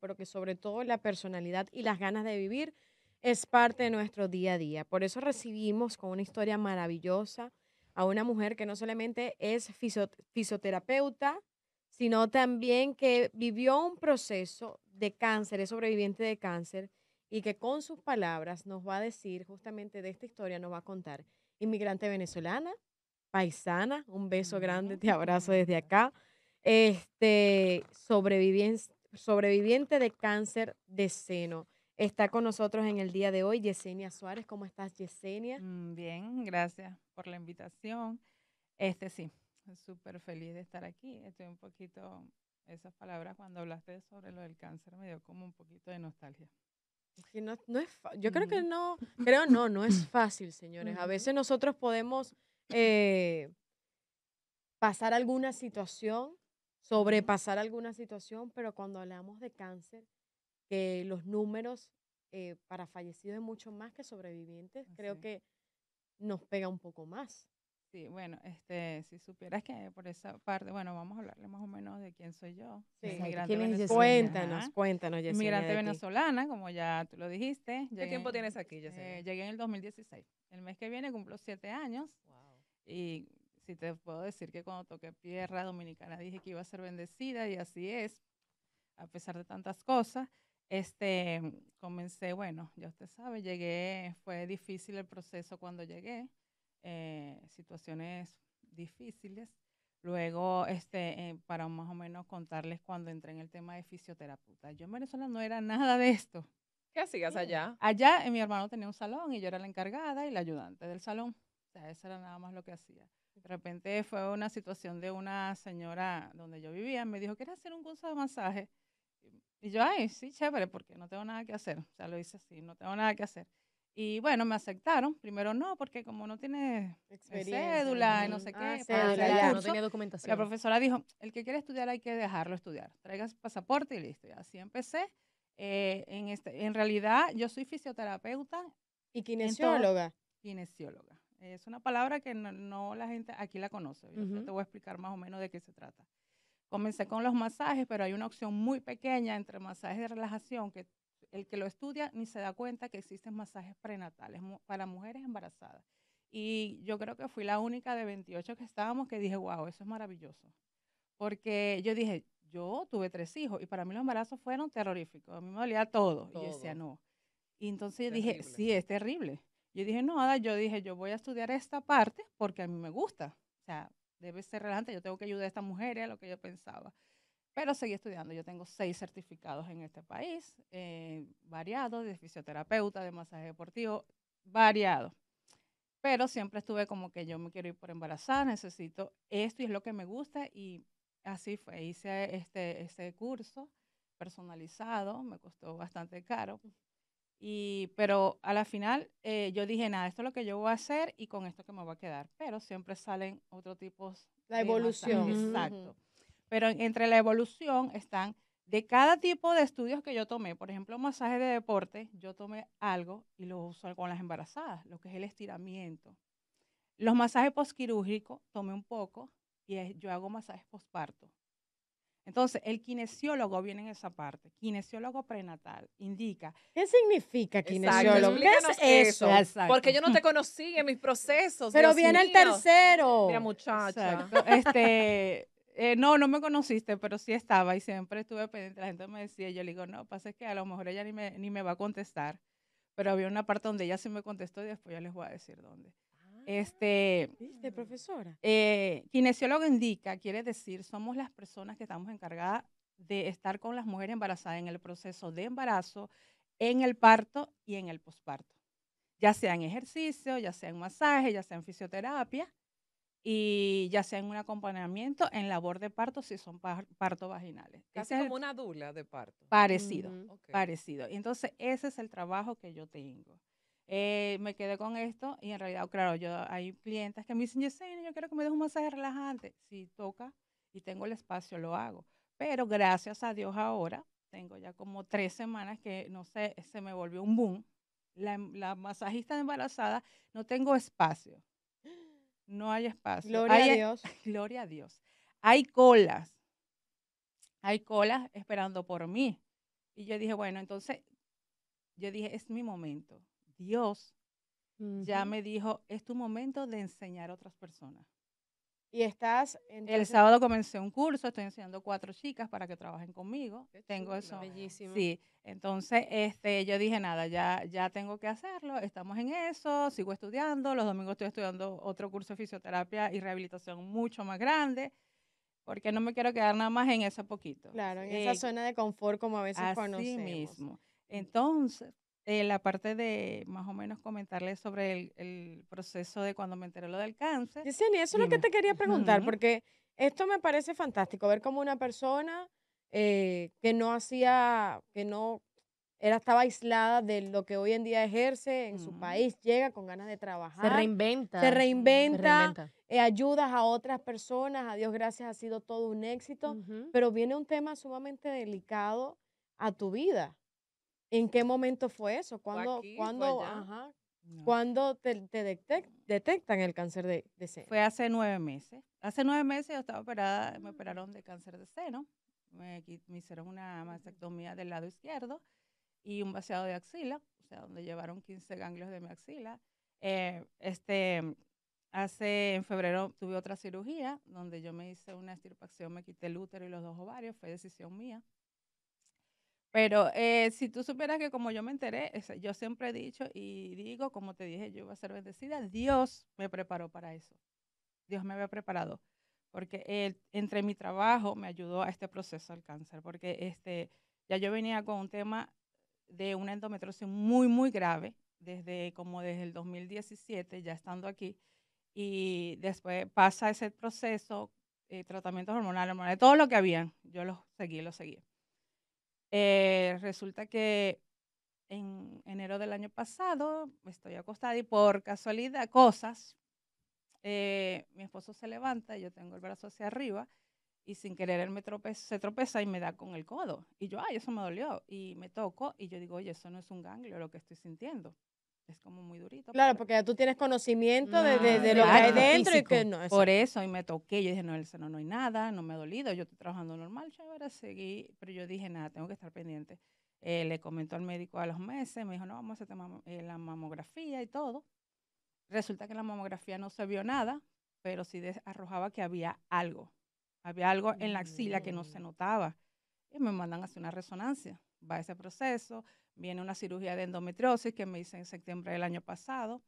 pero que sobre todo la personalidad y las ganas de vivir es parte de nuestro día a día. Por eso recibimos con una historia maravillosa a una mujer que no solamente es fisioterapeuta, sino también que vivió un proceso de cáncer, es sobreviviente de cáncer y que con sus palabras nos va a decir justamente de esta historia, nos va a contar. Inmigrante venezolana, paisana, un beso grande, te abrazo desde acá. Este, sobreviviente, sobreviviente de cáncer de seno. Está con nosotros en el día de hoy Yesenia Suárez. ¿Cómo estás, Yesenia? Mm, bien, gracias por la invitación. Este sí, súper feliz de estar aquí. Estoy un poquito, esas palabras cuando hablaste sobre lo del cáncer me dio como un poquito de nostalgia. yo creo que no, creo no, no es fácil, señores. A veces nosotros podemos eh, pasar alguna situación sobrepasar alguna situación, pero cuando hablamos de cáncer, que los números eh, para fallecidos es mucho más que sobrevivientes, creo que nos pega un poco más. Sí, bueno, este, si supieras que por esa parte, bueno, vamos a hablarle más o menos de quién soy yo. Sí. Migrante venezolana. Cuéntanos, cuéntanos, Yesenia. Migrante venezolana, como ya tú lo dijiste. ¿Qué tiempo tienes aquí, Yesenia? Eh, llegué en el 2016. El mes que viene cumplo siete años. Wow. Y si te puedo decir que cuando toqué tierra dominicana dije que iba a ser bendecida y así es, a pesar de tantas cosas. Este, comencé, bueno, ya usted sabe, llegué, fue difícil el proceso cuando llegué, eh, situaciones difíciles. Luego, este, eh, para más o menos contarles cuando entré en el tema de fisioterapeuta. Yo en Venezuela no era nada de esto. ¿Qué hacías allá? Allá eh, mi hermano tenía un salón y yo era la encargada y la ayudante del salón. O sea, eso era nada más lo que hacía. De repente fue una situación de una señora donde yo vivía, me dijo, ¿quieres hacer un curso de masaje? Y yo, ay, sí, chévere, porque no tengo nada que hacer. O sea, lo hice así, no tengo nada que hacer. Y bueno, me aceptaron. Primero no, porque como no tiene cédula y no sé ah, qué, no tenía documentación. La profesora dijo, el que quiere estudiar hay que dejarlo estudiar. Traigas pasaporte y listo. Y así empecé. Eh, en, este, en realidad, yo soy fisioterapeuta. Y kinesióloga. kinesióloga. Es una palabra que no, la gente aquí la conoce. Yo te voy a explicar más o menos de qué se trata. Comencé con los masajes, pero hay una opción muy pequeña entre masajes de relajación que el que lo estudia ni se da cuenta que existen masajes prenatales para mujeres embarazadas. Y yo creo que fui la única de 28 que estábamos que dije, wow, eso es maravilloso. Porque yo dije, yo tuve tres hijos y para mí los embarazos fueron terroríficos. A mí me dolía todo. Y yo decía, no. Y entonces dije, sí, es terrible. Yo dije, no, nada yo dije, yo voy a estudiar esta parte porque a mí me gusta. O sea, debe ser relevante, yo tengo que ayudar a esta mujeres, a lo que yo pensaba. Pero seguí estudiando, yo tengo seis certificados en este país, eh, variados, de fisioterapeuta, de masaje deportivo, variado. Pero siempre estuve como que yo me quiero ir por embarazada, necesito esto y es lo que me gusta y así fue. Hice este, este curso personalizado, me costó bastante caro, y, pero a la final eh, yo dije, nada, esto es lo que yo voy a hacer y con esto que me voy a quedar. Pero siempre salen otro tipos La evolución. exacto. Pero entre la evolución están de cada tipo de estudios que yo tomé, por ejemplo, masajes de deporte, yo tomé algo y lo uso con las embarazadas, lo que es el estiramiento. Los masajes postquirúrgicos tomé un poco y yo hago masajes postparto. Entonces, el kinesiólogo viene en esa parte. Kinesiólogo prenatal indica. ¿Qué significa kinesiólogo? ¿Qué es eso? Porque yo no te conocí en mis procesos. Pero viene el tercero. Mira, muchacha. Este. Eh, no, no me conociste, pero sí estaba y siempre estuve pendiente. La gente me decía, yo le digo, no, pasa es que a lo mejor ella ni me, ni me va a contestar. Pero había una parte donde ella sí me contestó y después ya les voy a decir dónde. Este, ¿Viste, profesora? Eh, kinesiólogo indica, quiere decir, somos las personas que estamos encargadas de estar con las mujeres embarazadas en el proceso de embarazo, en el parto y en el posparto. Ya sea en ejercicio, ya sea en masaje, ya sea en fisioterapia y ya sea en un acompañamiento en labor de parto si son partos vaginales. Casi es como una dula de parto. Parecido, parecido. Entonces, ese es el trabajo que yo tengo. Eh, me quedé con esto y en realidad, claro, yo hay clientes que me dicen, yo quiero que me des un masaje relajante. Si toca y tengo el espacio, lo hago. Pero gracias a Dios ahora, tengo ya como tres semanas que, no sé, se me volvió un boom. La, masajista embarazada, no tengo espacio. No hay espacio. Gloria a Dios. Gloria a Dios. Hay colas. Hay colas esperando por mí. Y yo dije, bueno, entonces, yo dije, es mi momento Dios ya me dijo, es tu momento de enseñar a otras personas. Y estás... el sábado comencé un curso, estoy enseñando cuatro chicas para que trabajen conmigo. Tengo eso. Bellísimo. Sí, entonces este, yo dije, nada, ya, ya tengo que hacerlo, estamos en eso, sigo estudiando, los domingos estoy estudiando otro curso de fisioterapia y rehabilitación mucho más grande porque no me quiero quedar nada más en ese poquito. Claro, en esa eh, zona de confort como a veces así mismo. Entonces, eh, la parte de más o menos comentarles sobre el, proceso de cuando me enteré lo del cáncer. Yesenia, eso es lo que te quería preguntar, porque esto me parece fantástico, ver como una persona eh, que no hacía, que no era, estaba aislada de lo que hoy en día ejerce en su país, llega con ganas de trabajar. Se reinventa. Se reinventa, eh, ayudas a otras personas, a Dios gracias ha sido todo un éxito, pero viene un tema sumamente delicado a tu vida ¿En qué momento fue eso? ¿Cuándo, ¿cuándo, te, detectan el cáncer de, seno? Fue hace nueve meses. Hace nueve meses yo estaba operada, me mm. operaron de cáncer de seno. Me, hicieron una mastectomía del lado izquierdo y un vaciado de axila, o sea, donde llevaron 15 ganglios de mi axila. Eh, este, hace, en febrero tuve otra cirugía donde yo me hice una extirpación, me quité el útero y los dos ovarios, fue decisión mía. Pero eh, si tú supieras que como yo me enteré, yo siempre he dicho y digo, como te dije, yo iba a ser bendecida, Dios me preparó para eso. Dios me había preparado, porque él, entre mi trabajo me ayudó a este proceso del cáncer, porque este, ya yo venía con un tema de una endometriosis muy, muy grave, desde como desde el 2017, ya estando aquí, y después pasa ese proceso, eh, tratamientos hormonales, hormonales, todo lo que habían, yo lo seguí, lo seguí. Eh, resulta que en enero del año pasado estoy acostada y por casualidad, cosas, eh, mi esposo se levanta, yo tengo el brazo hacia arriba y sin querer él me se tropeza y me da con el codo. Y yo, ay, eso me dolió. Y me toco y yo digo, oye, eso no es un ganglio lo que estoy sintiendo es como muy durito. Claro, porque tú tienes conocimiento de, de, lo que hay dentro y que no. es Por eso, y me toqué, yo dije, no, el seno no hay nada, no me ha dolido, yo estoy trabajando normal, chévere, seguí, pero yo dije, nada, tengo que estar pendiente. Eh, le comentó al médico a los meses, me dijo, no, vamos a hacer eh, la mamografía y todo. Resulta que en la mamografía no se vio nada, pero sí arrojaba que había algo. Había algo en la axila que no se mm. notaba. Y me mandan a hacer una resonancia. Va ese proceso, viene una cirugía de endometriosis que me hice en septiembre del año pasado.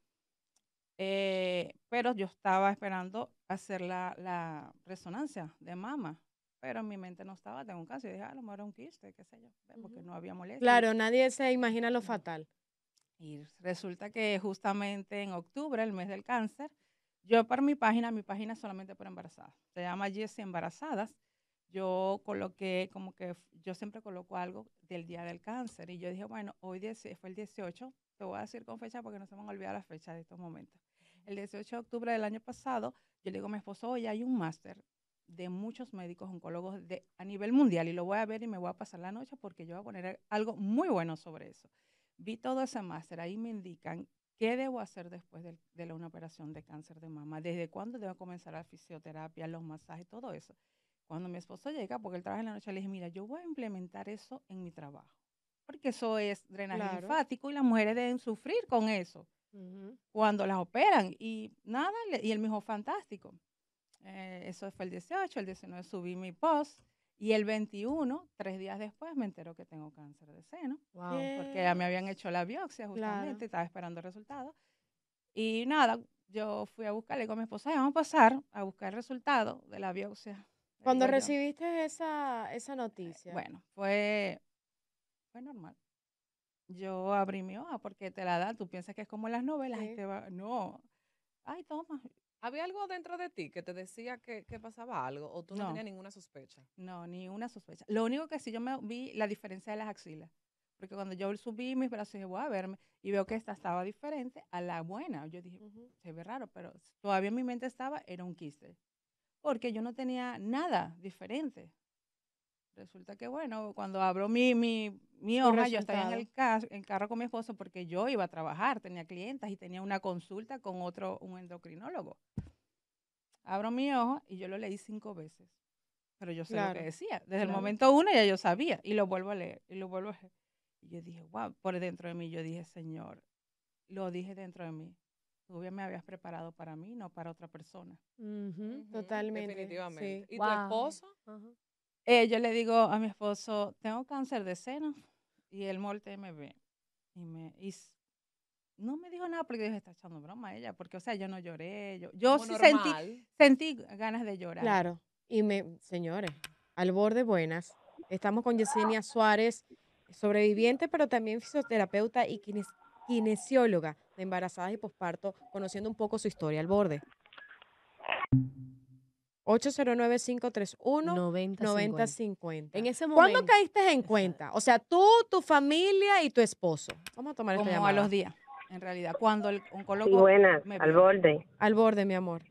Eh, pero yo estaba esperando hacer la, la, resonancia de mama, pero en mi mente no estaba, tengo un cáncer. Y dije, ah, a lo mejor un quiste, qué sé yo, porque no había molestia. Claro, nadie se imagina lo fatal. Y resulta que justamente en octubre, el mes del cáncer, yo para mi página, mi página es solamente por embarazadas, se llama Jessie Embarazadas, yo coloqué como que yo siempre coloco algo del día del cáncer y yo dije, bueno, hoy fue el 18, te voy a decir con fecha porque no se me a olvidar las fechas de estos momentos. El 18 de octubre del año pasado, yo le digo a mi esposo, hoy hay un máster de muchos médicos oncólogos de, a nivel mundial y lo voy a ver y me voy a pasar la noche porque yo voy a poner algo muy bueno sobre eso. Vi todo ese máster, ahí me indican qué debo hacer después de, de una operación de cáncer de mama, desde cuándo debo comenzar la fisioterapia, los masajes, todo eso. Cuando mi esposo llega, porque él trabaja en la noche, le dije, mira, yo voy a implementar eso en mi trabajo. Porque eso es drenaje linfático y las mujeres deben sufrir con eso cuando las operan. Y nada, y él me dijo, fantástico. Eh, eso fue el 18, el 19 subí mi post. Y el 21, tres días después, me entero que tengo cáncer de seno. Porque ya me habían hecho la biopsia justamente, estaba esperando resultados. Y nada, yo fui a buscarle con mi esposa, vamos a pasar a buscar el resultado de la biopsia cuando recibiste esa, esa eh, noticia. Bueno, fue, fue normal. Yo abrí mi hoja porque te la da, tú piensas que es como las novelas y te va, no, ay, toma. ¿Había algo dentro de ti que te decía que, pasaba algo o tú no, tenías ninguna sospecha? No, ni una sospecha. Lo único que sí yo me vi la diferencia de las axilas. Porque cuando yo subí mis brazos dije, voy a verme y veo que esta estaba diferente a la buena. Yo dije, se ve raro, pero todavía en mi mente estaba, era un quiste porque yo no tenía nada diferente. Resulta que, bueno, cuando abro mi, mi, hoja, yo estaba en el, carro con mi esposo porque yo iba a trabajar, tenía clientes y tenía una consulta con otro, un endocrinólogo. Abro mi ojo y yo lo leí cinco veces. Pero yo sé lo que decía. Desde el momento uno ya yo sabía y lo vuelvo a leer y lo vuelvo a leer. Y yo dije, wow, por dentro de mí, yo dije, Señor, lo dije dentro de mí tú ya me habías preparado para mí, no para otra persona. totalmente. Definitivamente. ¿Y tu esposo? Eh, yo le digo a mi esposo, tengo cáncer de seno y el molte me ve. Y, me, no me dijo nada porque dije, está echando broma ella, porque, o sea, yo no lloré, yo, yo sí sentí, sentí, ganas de llorar. Claro, y me, señores, al borde buenas, estamos con Yesenia Suárez, sobreviviente, pero también fisioterapeuta y quienes kinesióloga de embarazadas y posparto, conociendo un poco su historia al borde. 809-531-9050. En ¿Cuándo caíste en cuenta? O sea, tú, tu familia y tu esposo. Vamos a tomar esta llamada. a los días, en realidad. Cuando el Sí, buena, al borde. Al borde, mi amor.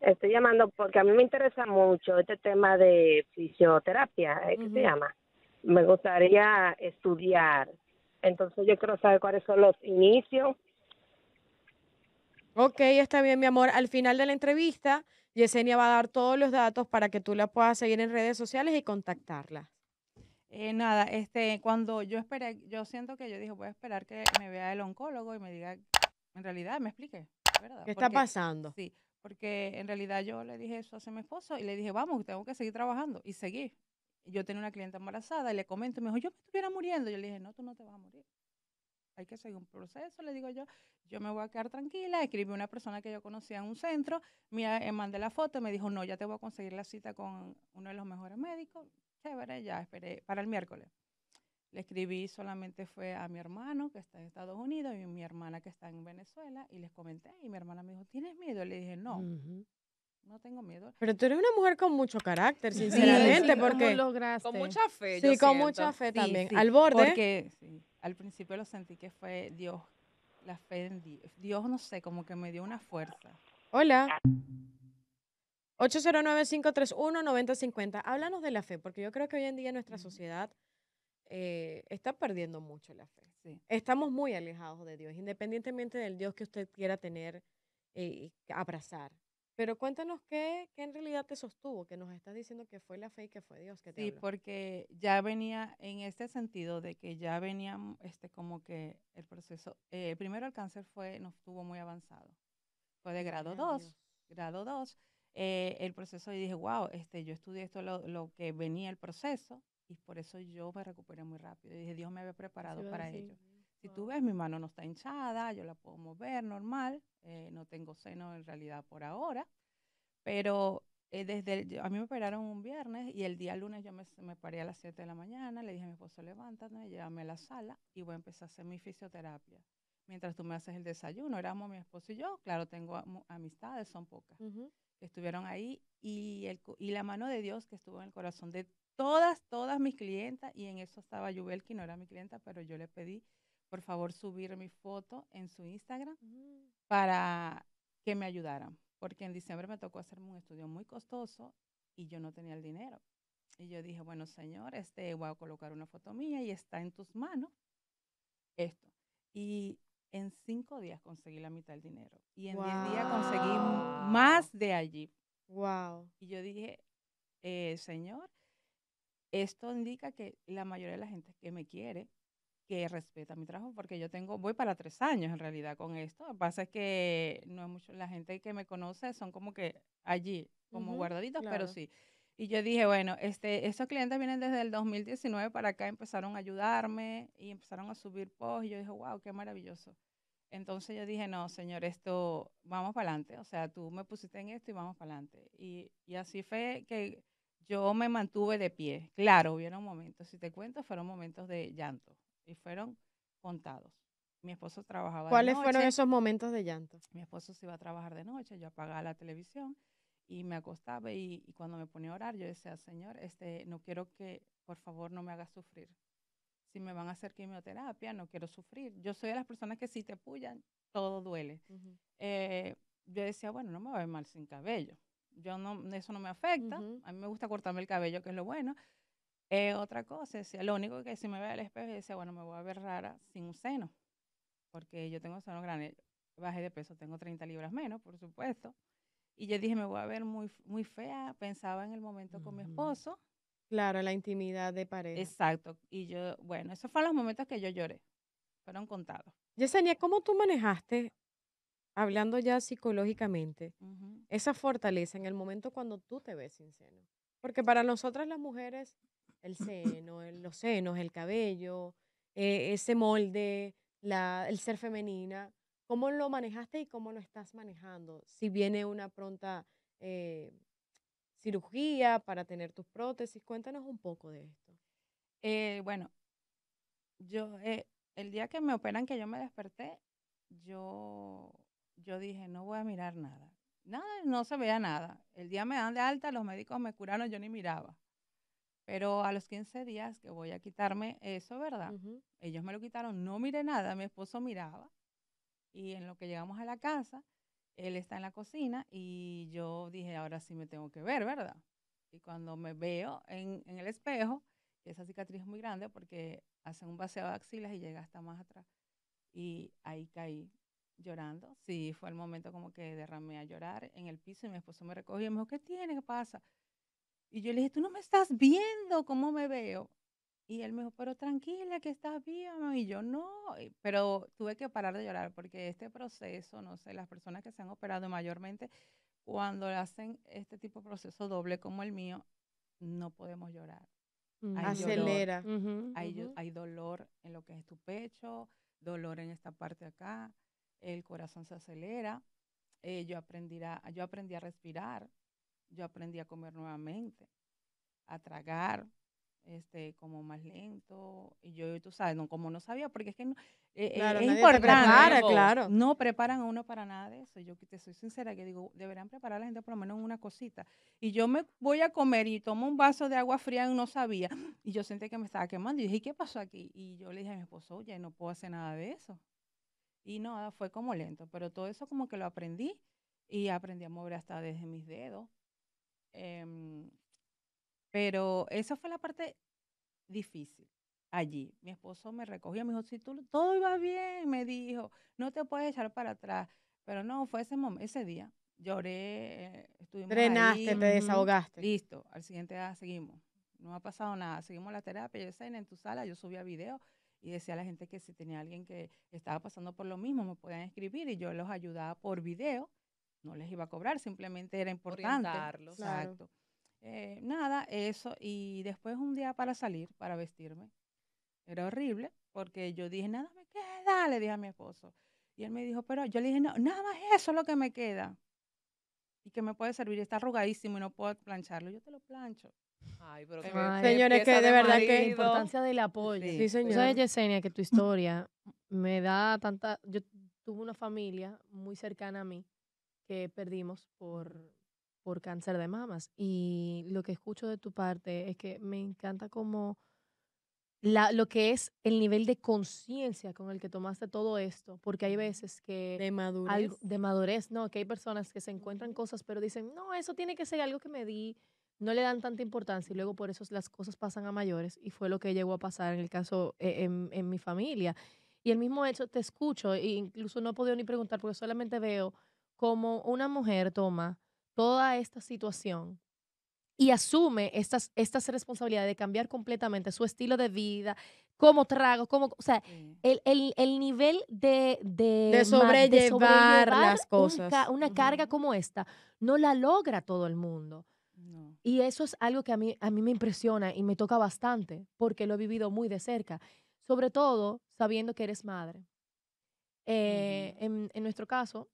Estoy llamando porque a mí me interesa mucho este tema de fisioterapia, ¿eh? ¿qué se llama? Me gustaría estudiar entonces yo quiero saber cuáles son los inicios. Ok, está bien, mi amor. Al final de la entrevista, Yesenia va a dar todos los datos para que tú la puedas seguir en redes sociales y contactarla. Eh, nada, este, cuando yo esperé, yo siento que yo dije, voy a esperar que me vea el oncólogo y me diga, en realidad, me explique, ¿Qué está pasando? Sí, porque en realidad yo le dije eso a mi esposo y le dije, vamos, tengo que seguir trabajando y seguí yo tenía una cliente embarazada y le comento, me dijo, yo me estuviera muriendo. Yo le dije, no, tú no te vas a morir. Hay que seguir un proceso, le digo yo, yo me voy a quedar tranquila. Escribí a una persona que yo conocía en un centro, me eh, mandé la foto, y me dijo, no, ya te voy a conseguir la cita con uno de los mejores médicos. Chévere, ya esperé para el miércoles. Le escribí solamente fue a mi hermano que está en Estados Unidos y mi hermana que está en Venezuela y les comenté y mi hermana me dijo, ¿tienes miedo? Le dije, no. No tengo miedo. Pero tú eres una mujer con mucho carácter, sinceramente, porque... Con mucha fe. Sí, con mucha fe también. al borde. Porque al principio lo sentí que fue Dios, la fe en Dios. Dios, no sé, como que me dio una fuerza. Hola. 809-531-9050. Háblanos de la fe, porque yo creo que hoy en día nuestra sociedad eh, está perdiendo mucho la fe. Estamos muy alejados de Dios, independientemente del Dios que usted quiera tener eh, y abrazar. Pero cuéntanos qué, en realidad te sostuvo, que nos estás diciendo que fue la fe y que fue Dios que te Sí, porque ya venía en este sentido de que ya venía este, como que el proceso, eh, primero el cáncer fue, no estuvo muy avanzado, fue de grado 2, grado 2, eh, el proceso y dije, wow, este, yo estudié esto lo, lo, que venía el proceso y por eso yo me recuperé muy rápido y dije, Dios me había preparado para ello tú ves, mi mano no está hinchada, yo la puedo mover normal, eh, no tengo seno en realidad por ahora, pero eh, desde a mí me operaron un viernes y el día lunes yo me, me paré a las 7 de la mañana, le dije a mi esposo, levántate, llévame a la sala y voy a empezar a hacer mi fisioterapia. Mientras tú me haces el desayuno, éramos mi esposo y yo, claro, tengo amistades, son pocas, estuvieron ahí y, el, y la mano de Dios que estuvo en el corazón de todas, todas mis clientas y en eso estaba Yubel, que no era mi clienta, pero yo le pedí por favor subir mi foto en su Instagram mm. para que me ayudaran, porque en diciembre me tocó hacerme un estudio muy costoso y yo no tenía el dinero. Y yo dije, bueno, señor, este, voy a colocar una foto mía y está en tus manos esto. Y en cinco días conseguí la mitad del dinero. Y en diez días conseguí más de allí. Wow. Y yo dije, eh, señor, esto indica que la mayoría de la gente que me quiere que respeta mi trabajo, porque yo tengo, voy para tres años en realidad con esto. Lo que pasa es que no es mucho, la gente que me conoce son como que allí, como guardaditos, pero sí. Y yo dije, bueno, este, estos clientes vienen desde el 2019 para acá, empezaron a ayudarme y empezaron a subir posts. Y yo dije, wow, qué maravilloso. Entonces yo dije, no, señor, esto, vamos para adelante. O sea, tú me pusiste en esto y vamos para adelante. Y, y así fue que yo me mantuve de pie. Claro, hubieron momentos, si te cuento, fueron momentos de llanto y fueron contados. Mi esposo trabajaba. ¿Cuáles de noche. fueron esos momentos de llanto? Mi esposo se iba a trabajar de noche, yo apagaba la televisión y me acostaba y, cuando me ponía a orar yo decía, Señor, este, no quiero que, por favor, no me hagas sufrir. Si me van a hacer quimioterapia, no quiero sufrir. Yo soy de las personas que si te pullan, todo duele. Eh, yo decía, bueno, no me va a ver mal sin cabello. Yo no, eso no me afecta. A mí me gusta cortarme el cabello, que es lo bueno. Es eh, otra cosa, lo único que si me ve al espejo, y decía, bueno, me voy a ver rara sin un seno, porque yo tengo seno grande, bajé de peso, tengo 30 libras menos, por supuesto. Y yo dije, me voy a ver muy, muy fea, pensaba en el momento con mi esposo. Claro, la intimidad de pareja. Exacto. Y yo, bueno, esos fueron los momentos que yo lloré, fueron contados. Yesenia, ¿cómo tú manejaste, hablando ya psicológicamente, esa fortaleza en el momento cuando tú te ves sin seno? Porque para nosotras las mujeres el seno, los senos, el cabello, eh, ese molde, el ser femenina. ¿Cómo lo manejaste y cómo lo estás manejando? Si viene una pronta eh, cirugía para tener tus prótesis, cuéntanos un poco de esto. Eh, bueno, yo el día que me operan, que yo me desperté, yo, yo dije, no voy a mirar nada. Nada, no se vea nada. El día me dan de alta, los médicos me curaron, yo ni miraba. Pero a los 15 días que voy a quitarme eso, ¿verdad? Ellos me lo quitaron, no miré nada, mi esposo miraba. Y en lo que llegamos a la casa, él está en la cocina y yo dije, ahora sí me tengo que ver, ¿verdad? Y cuando me veo en, el espejo, esa cicatriz es muy grande porque hace un vaciado de axilas y llega hasta más atrás. Y ahí caí llorando. Sí, fue el momento como que derramé a llorar en el piso y mi esposo me recogió y me dijo, ¿qué tiene? ¿Qué pasa? Y yo le dije, tú no me estás viendo cómo me veo. Y él me dijo, pero tranquila, que estás bien. Y yo no, pero tuve que parar de llorar porque este proceso, no sé, las personas que se han operado mayormente, cuando hacen este tipo de proceso doble como el mío, no podemos llorar. Mm, acelera. hay, hay dolor en lo que es tu pecho, dolor en esta parte de acá, el corazón se acelera. Eh, yo, aprendí yo aprendí a respirar, yo aprendí a comer nuevamente, a tragar, este, como más lento. Y yo, tú sabes, no, como no sabía, porque es que no, eh, eh, es importante. claro. No preparan a uno para nada de eso. Yo que te soy sincera, que digo, deberían preparar a la gente por lo menos una cosita. Y yo me voy a comer y tomo un vaso de agua fría y no sabía. Y yo sentí que me estaba quemando. Y dije, ¿qué pasó aquí? Y yo le dije a mi esposo, oye, no puedo hacer nada de eso. Y nada, fue como lento, pero todo eso como que lo aprendí y aprendí a mover hasta desde mis dedos Em, pero esa fue la parte difícil allí. Mi esposo me recogió, me dijo, si tú, todo iba bien, me dijo, no te puedes echar para atrás. Pero no, fue ese momento, ese día. Lloré, estuvimos Drenaste, ahí, te desahogaste. Listo, al siguiente día seguimos. No ha pasado nada, seguimos la terapia. Yo estaba en tu sala, yo subía video y decía a la gente que si tenía alguien que estaba pasando por lo mismo, me podían escribir y yo los ayudaba por video no les iba a cobrar, simplemente era importante. Exacto. Eh, nada, eso. Y después un día para salir, para vestirme, era horrible porque yo dije, nada me queda, le dije a mi esposo. Y él me dijo, pero yo le dije, no, nada más eso es lo que me queda. Y que me puede servir, está arrugadísimo y no puedo plancharlo. Yo te lo plancho. Ay, pero que señores, que de, verdad que la importancia del apoyo. Sí, señor. Yesenia, que tu historia me da tanta. Yo tuve una familia muy cercana a mí que perdimos por, por cáncer de mamas. Y lo que escucho de tu parte es que me encanta como la, lo que es el nivel de conciencia con el que tomaste todo esto, porque hay veces que... De madurez. de madurez, no, que hay personas que se encuentran cosas pero dicen, no, eso tiene que ser algo que me di, no le dan tanta importancia y luego por eso las cosas pasan a mayores y fue lo que llegó a pasar en el caso e, en, en mi familia. Y el mismo hecho, te escucho, e incluso no he podido ni preguntar porque solamente veo como una mujer toma toda esta situación y asume estas, estas responsabilidades de cambiar completamente su estilo de vida, cómo trago, cómo, o sea, el, nivel de, de, sobrellevar, las cosas. una carga como esta no la logra todo el mundo. Y eso es algo que a mí, a mí me impresiona y me toca bastante porque lo he vivido muy de cerca, sobre todo sabiendo que eres madre. Eh, en, en nuestro caso,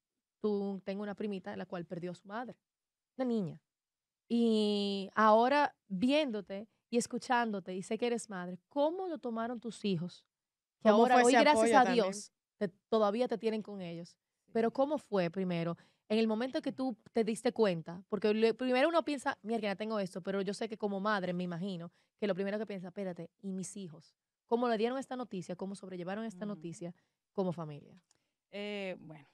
tengo una primita la cual perdió a su madre, una niña. Y ahora viéndote y escuchándote, y sé que eres madre, ¿cómo lo tomaron tus hijos? Que ahora, hoy, gracias a Dios, todavía te tienen con ellos. Pero ¿cómo fue primero? En el momento que tú te diste cuenta, porque primero uno piensa, mierda, ya tengo esto, pero yo sé que como madre me imagino que lo primero que piensa, espérate, ¿y mis hijos? ¿Cómo le dieron esta noticia? ¿Cómo sobrellevaron esta mm. noticia como familia? Eh, bueno,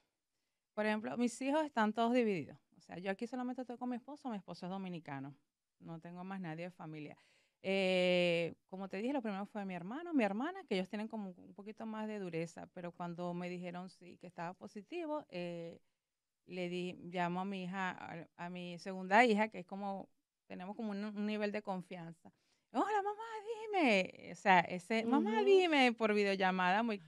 por ejemplo, mis hijos están todos divididos. O sea, yo aquí solamente estoy con mi esposo, mi esposo es dominicano. No tengo más nadie de familia. Eh, como te dije, lo primero fue mi hermano, mi hermana, que ellos tienen como un poquito más de dureza, pero cuando me dijeron sí que estaba positivo, eh, le di, llamo a mi hija, a, mi segunda hija, que es como, tenemos como un nivel de confianza hola mamá, dime. O sea, ese, mamá, dime por videollamada. Muy,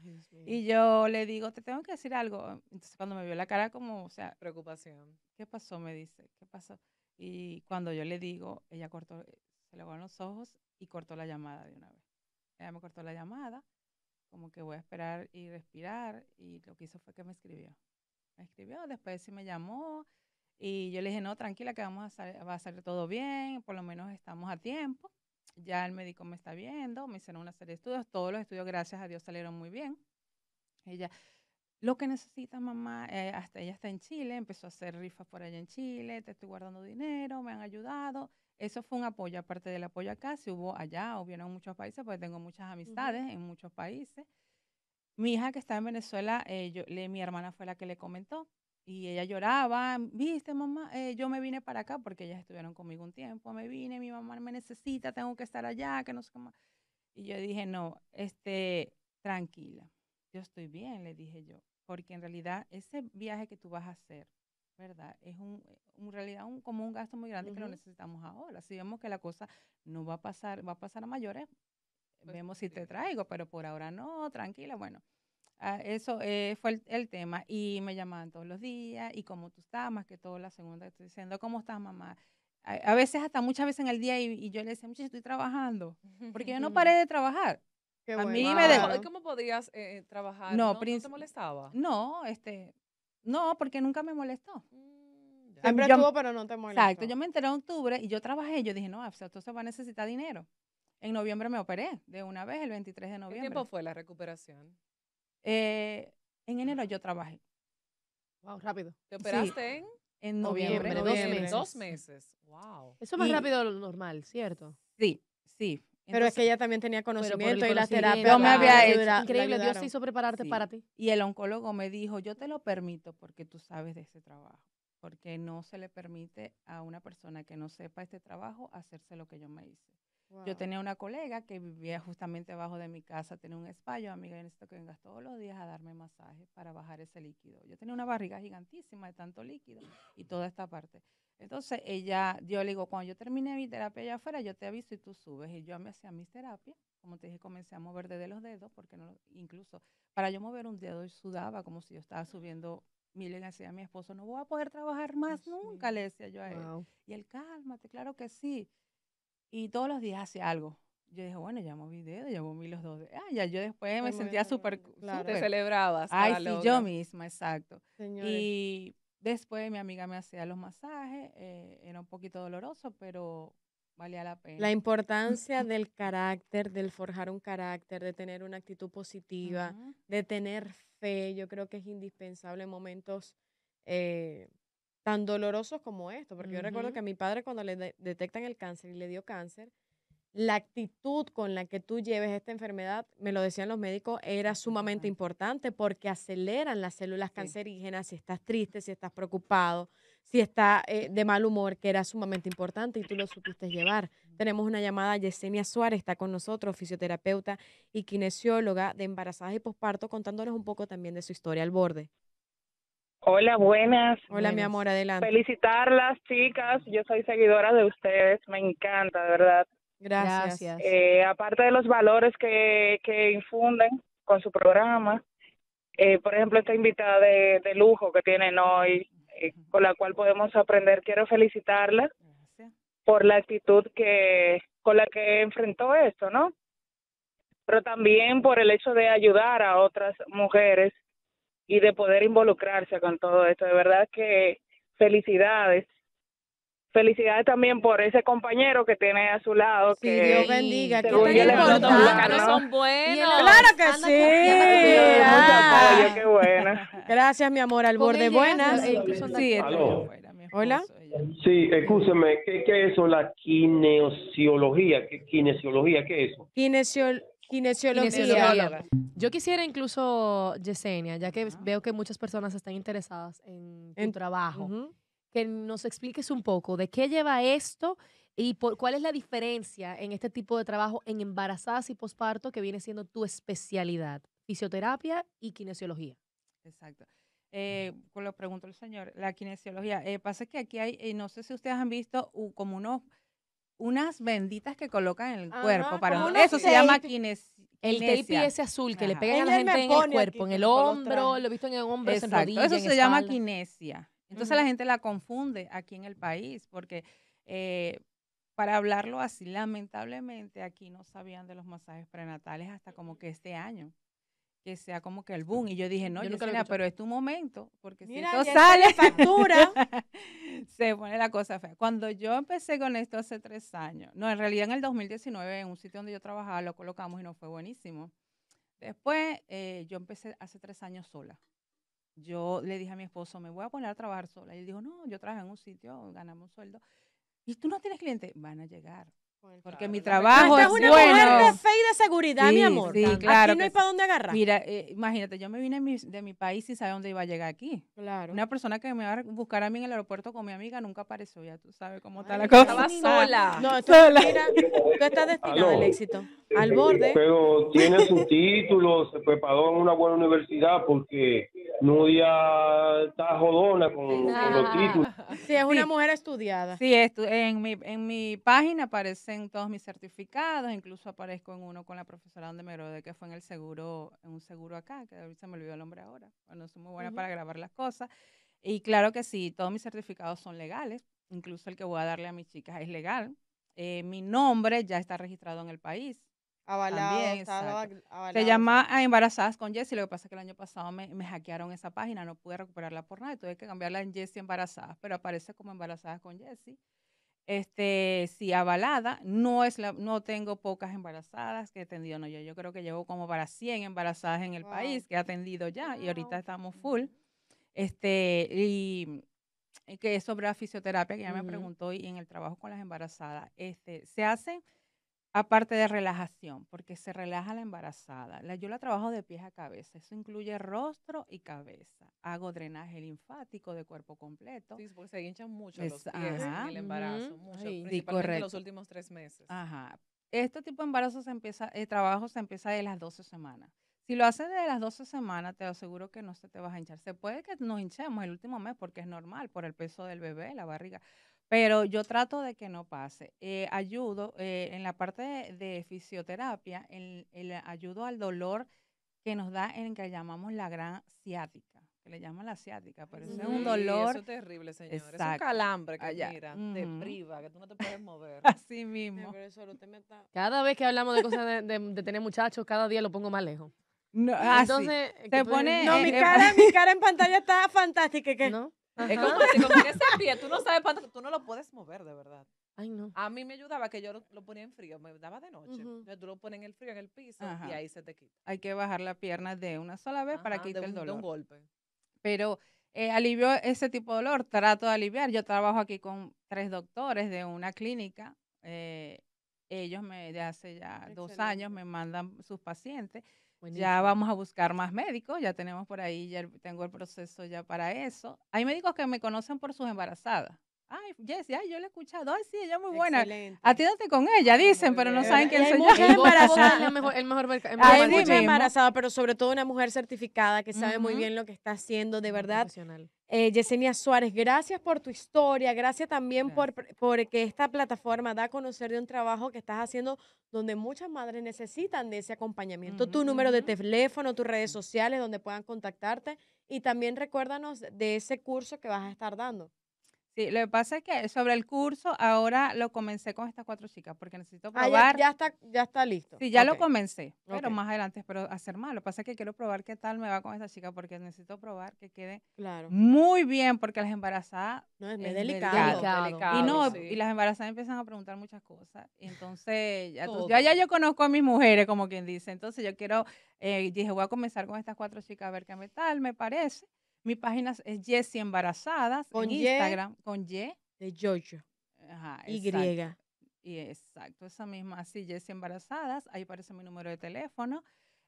y yo le digo, te tengo que decir algo. Entonces cuando me vio la cara como, o sea, preocupación. ¿Qué pasó? Me dice, ¿qué pasó? Y cuando yo le digo, ella cortó, eh, se le van los ojos y cortó la llamada de una vez. Ella me cortó la llamada, como que voy a esperar y respirar. Y lo que hizo fue que me escribió. Me escribió, después sí me llamó. Y yo le dije, no, tranquila, que vamos a va a salir todo bien, por lo menos estamos a tiempo ya el médico me está viendo, me hicieron una serie de estudios, todos los estudios, gracias a Dios, salieron muy bien. Ella, lo que necesita mamá, eh, hasta ella está en Chile, empezó a hacer rifas por allá en Chile, te estoy guardando dinero, me han ayudado. Eso fue un apoyo, aparte del apoyo acá, si hubo allá, hubo en muchos países, porque tengo muchas amistades en muchos países. Mi hija que está en Venezuela, eh, mi hermana fue la que le comentó, y ella lloraba, viste mamá, eh, yo me vine para acá porque ellas estuvieron conmigo un tiempo, me vine, mi mamá me necesita, tengo que estar allá, que no sé cómo. Y yo dije, no, este, tranquila, yo estoy bien, le dije yo, porque en realidad ese viaje que tú vas a hacer, ¿verdad? Es un, eh, en realidad un, como un gasto muy grande que lo necesitamos ahora. Si vemos que la cosa no va a pasar, va a pasar a mayores, pues vemos si te traigo, pero por ahora no, tranquila, bueno. Ah, eso eh, fue el, tema. Y me llamaban todos los días, y cómo tú estás, más que todo la segunda, estoy diciendo, ¿cómo estás, mamá? A, veces, hasta muchas veces en el día, y, yo le decía, estoy trabajando, porque yo no paré de trabajar. a mí me dejó. ¿Cómo podías eh, trabajar? No, ¿No, te molestaba? No, este, no, porque nunca me molestó. Mm, em, Siempre estuvo, pero no te molestó. Exacto, yo me enteré en octubre y yo trabajé, yo dije, no, o sea, va a necesitar dinero. En noviembre me operé, de una vez, el 23 de noviembre. ¿Qué tiempo fue la recuperación? Eh, en enero yo trabajé. Wow, rápido. ¿Te operaste en? noviembre. Dos, meses. Wow. Eso más rápido de lo normal, ¿cierto? Sí, sí. pero es que ella también tenía conocimiento y la terapia Yo me había hecho. increíble, Dios hizo prepararte para ti. Y el oncólogo me dijo, yo te lo permito porque tú sabes de ese trabajo. Porque no se le permite a una persona que no sepa este trabajo hacerse lo que yo me hice. Yo tenía una colega que vivía justamente abajo de mi casa, tenía un spa, amiga, necesito que vengas todos los días a darme masaje para bajar ese líquido. Yo tenía una barriga gigantísima de tanto líquido y toda esta parte. Entonces ella, yo le digo, cuando yo termine mi terapia allá afuera, yo te aviso y tú subes. Y yo me hacía mis terapias, como te dije, comencé a mover desde los dedos, porque no, incluso para yo mover un dedo sudaba como si yo estaba subiendo miren decía a mi esposo, no voy a poder trabajar más nunca, le decía yo a él. Y él, cálmate, claro que sí. Y todos los días hacía algo. Yo dije, bueno, ya moví dedo, ya moví los dos Ah, ya yo después me sentía súper... Te celebrabas. Ay, sí, yo misma, exacto. Y después mi amiga me hacía los masajes. Eh, era un poquito doloroso, pero valía la pena. La importancia del carácter, del forjar un carácter, de tener una actitud positiva, de tener fe, yo creo que es indispensable en momentos eh, tan dolorosos como esto, porque yo recuerdo que a mi padre cuando le detectan el cáncer y le dio cáncer, la actitud con la que tú lleves esta enfermedad, me lo decían los médicos, era sumamente importante porque aceleran las células cancerígenas si estás triste, si estás preocupado, si estás eh, de mal humor, que era sumamente importante y tú lo supiste llevar. Tenemos una llamada, Yesenia Suárez está con nosotros, fisioterapeuta y kinesióloga de embarazadas y posparto, contándonos un poco también de su historia al borde. Hola, buenas. Hola, mi amor, adelante. Felicitarlas, chicas. Yo soy seguidora de ustedes. Me encanta, de verdad. Gracias. Eh, aparte de los valores que, infunden con su programa, eh, por ejemplo, esta invitada de, lujo que tienen hoy, eh, con la cual podemos aprender, quiero felicitarla por la actitud que con la que enfrentó esto, ¿no? Pero también por el hecho de ayudar a otras mujeres y de poder involucrarse con todo esto. De verdad que felicidades. Felicidades también por ese compañero que tiene a su lado. que Dios bendiga. Que tan importante. son buenos. Claro que sí. Gracias, mi amor. Al borde, buenas. Sí, Hola. Sí, escúcheme, ¿qué, es eso? La kinesiología. ¿Qué, kinesiología, ¿qué es eso? kinesiología. Yo quisiera incluso, Yesenia, ya que veo que muchas personas están interesadas en tu trabajo, que nos expliques un poco de qué lleva esto y por, cuál es la diferencia en este tipo de trabajo en embarazadas y posparto que viene siendo tu especialidad, fisioterapia y kinesiología. Exacto. pues lo pregunto el señor, la kinesiología. Eh, pasa que aquí hay, eh, no sé si ustedes han visto como unos unas benditas que colocan en el cuerpo para eso se llama kinesiología. El tape ese azul que le pegan a la gente en el cuerpo, en el hombro, lo he visto en el hombro, en Eso se llama kinesia. Entonces la gente la confunde aquí en el país porque eh, para hablarlo así, lamentablemente aquí no sabían de los masajes prenatales hasta como que este año que sea como que el boom. Y yo dije, no, yo pero es tu momento, porque si esto sale factura, se pone la cosa fea. Cuando yo empecé con esto hace tres años, no, en realidad en el 2019, en un sitio donde yo trabajaba, lo colocamos y no fue buenísimo. Después, eh, yo empecé hace tres años sola. Yo le dije a mi esposo, me voy a poner a trabajar sola. Y él dijo, no, yo trabajo en un sitio, ganamos un sueldo. Y tú no tienes clientes, van a llegar. Porque mi trabajo es una bueno. mujer de fe y de seguridad, mi amor. Sí, claro. Aquí no hay para dónde agarrar. Mira, eh, imagínate, yo me vine de mi, país y sabía dónde iba a llegar aquí. Claro. Una persona que me va a buscar a mí en el aeropuerto con mi amiga nunca apareció, ya tú sabes cómo está la cosa. Estaba sola. No, tú, sola. Mira, tú estás destinado al éxito, al borde. Pero tiene su título, se preparó en una buena universidad porque Nudia está jodona con los títulos. Sí, es una mujer estudiada. Sí, en, mi, en mi página aparecen todos mis certificados, incluso aparezco en uno con la profesora donde me gradué, que fue en el seguro, en un seguro acá, que ahorita me olvidó el nombre ahora, bueno, soy muy buena para grabar las cosas. Y claro que sí, todos mis certificados son legales, incluso el que voy a darle a mis chicas es legal. Eh, mi nombre ya está registrado en el país, avalada Se llama a Embarazadas con Jessie. Lo que pasa es que el año pasado me, hackearon esa página, no pude recuperarla por nada. Tuve que cambiarla en Jessie Embarazadas, pero aparece como Embarazadas con Jessie. Este, sí, avalada. No, es la, no tengo pocas embarazadas que he atendido no, yo. Yo creo que llevo como para 100 embarazadas en el país que he atendido ya y ahorita estamos full. Este, y que es sobre la fisioterapia, que ya me preguntó, y en el trabajo con las embarazadas. Este, se hacen Aparte de relajación, porque se relaja la embarazada. yo la trabajo de pies a cabeza. Eso incluye rostro y cabeza. Hago drenaje linfático de cuerpo completo. Sí, porque se hinchan mucho los pies en el embarazo. mucho, principalmente en los últimos tres meses. Ajá. Este tipo de embarazo se empieza, el eh, trabajo se empieza de las 12 semanas. Si lo haces de las 12 semanas, te aseguro que no se te va a hinchar. Se puede que nos hinchemos el último mes porque es normal por el peso del bebé, la barriga. Pero yo trato de que no pase. Eh, ayudo eh, en la parte de, fisioterapia, ayudo al dolor que nos da en que llamamos la gran ciática, que le llaman la ciática, pero es un dolor. Eso es terrible, señor. Es un calambre que mira, te priva, que tú no te puedes mover. Así mismo. Cada vez que hablamos de cosas de, tener muchachos, cada día lo pongo más lejos. Ah, Entonces, te pone, no, eh, mi, cara, en pantalla está fantástica. ¿no? Es como si con ese pie, tú no sabes cuánto, tú no lo puedes mover, de verdad. Ay, no. A mí me ayudaba que yo lo, lo ponía en frío, me daba de noche. pero Tú lo pones en el frío, en el piso, y ahí se te quita. Hay que bajar la pierna de una sola vez para quitar el dolor. un golpe. Pero eh, alivio ese tipo de dolor, trato de aliviar. Yo trabajo aquí con tres doctores de una clínica. Eh, ellos me, de hace ya dos años me mandan sus pacientes ya vamos a buscar más médicos, ya tenemos por ahí, ya tengo el proceso ya para eso. Hay médicos que me conocen por sus embarazadas. Ay, Jessie, ay, yo la he escuchado. Ay, sí, ella es muy buena. Excelente. con ella, dicen, pero no saben quién soy yo. embarazada, el mejor, el mejor, Hay pero sobre todo una mujer certificada que sabe muy bien lo que está haciendo, de verdad. Eh, Yesenia Suárez, gracias por tu historia, gracias también por que esta plataforma da a conocer de un trabajo que estás haciendo donde muchas madres necesitan de ese acompañamiento. Tu número de teléfono, tus redes sociales donde puedan contactarte y también recuérdanos de ese curso que vas a estar dando. Sí, lo que pasa es que sobre el curso, ahora lo comencé con estas cuatro chicas, porque necesito ah, probar. Ah, ya, está, ya está listo. Sí, ya lo comencé, pero más adelante espero hacer más. Lo que pasa es que quiero probar qué tal me va con esta chica, porque necesito probar que quede muy bien, porque las embarazadas. No, es, delicado. Y, no, y las embarazadas empiezan a preguntar muchas cosas. entonces, ya, yo conozco a mis mujeres, como quien dice. Entonces, yo quiero, eh, dije, voy a comenzar con estas cuatro chicas a ver qué tal, me parece. Mi página es Jessie Embarazadas con en Instagram con Y. De Jojo. Ajá, y. Exacto. Y exacto, esa misma, así Jessie Embarazadas. Ahí aparece mi número de teléfono.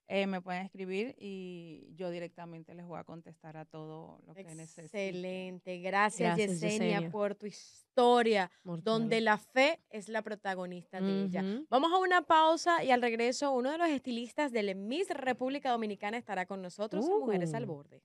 Eh, me pueden escribir y yo directamente les voy a contestar a todo lo que necesiten. Excelente, gracias, Yesenia, por tu historia, donde la fe es la protagonista de ella. Vamos a una pausa y al regreso uno de los estilistas de Miss República Dominicana estará con nosotros, Mujeres al uh. Borde.